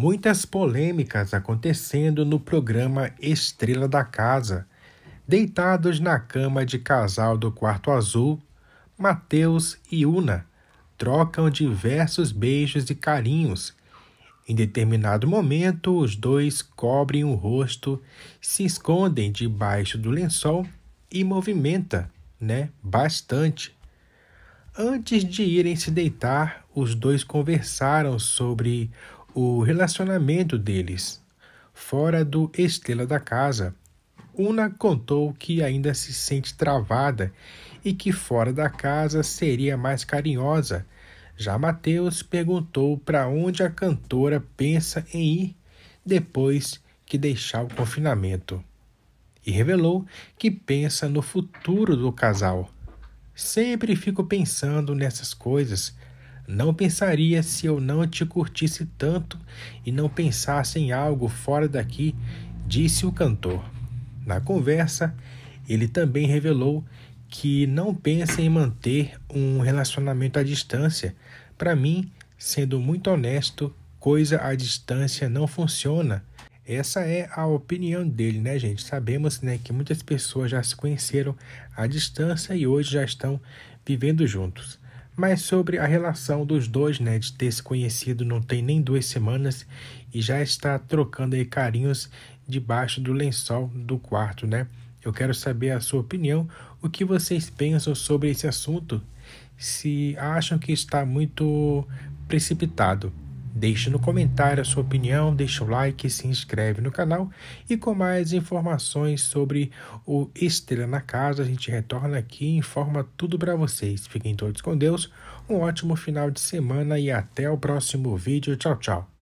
Muitas polêmicas acontecendo no programa Estrela da Casa. Deitados na cama de casal do quarto azul, Mateus e Una trocam diversos beijos e carinhos. Em determinado momento, os dois cobrem o rosto, se escondem debaixo do lençol e movimenta, né, bastante. Antes de irem se deitar, os dois conversaram sobre o relacionamento deles. Fora do Estrela da Casa, Una contou que ainda se sente travada e que fora da casa seria mais carinhosa. Já Mateus perguntou para onde a cantora pensa em ir depois que deixar o confinamento. E revelou que pensa no futuro do casal. Sempre fico pensando nessas coisas, não pensaria se eu não te curtisse tanto e não pensasse em algo fora daqui, disse o cantor. Na conversa, ele também revelou que não pensa em manter um relacionamento à distância. Para mim, sendo muito honesto, coisa à distância não funciona. Essa é a opinião dele, né, gente? Sabemos né, que muitas pessoas já se conheceram à distância e hoje já estão vivendo juntos mas sobre a relação dos dois, né, de ter se conhecido não tem nem duas semanas e já está trocando aí carinhos debaixo do lençol do quarto, né? Eu quero saber a sua opinião, o que vocês pensam sobre esse assunto, se acham que está muito precipitado. Deixe no comentário a sua opinião, deixe o like, se inscreve no canal e com mais informações sobre o Estrela na Casa, a gente retorna aqui e informa tudo para vocês. Fiquem todos com Deus, um ótimo final de semana e até o próximo vídeo. Tchau, tchau.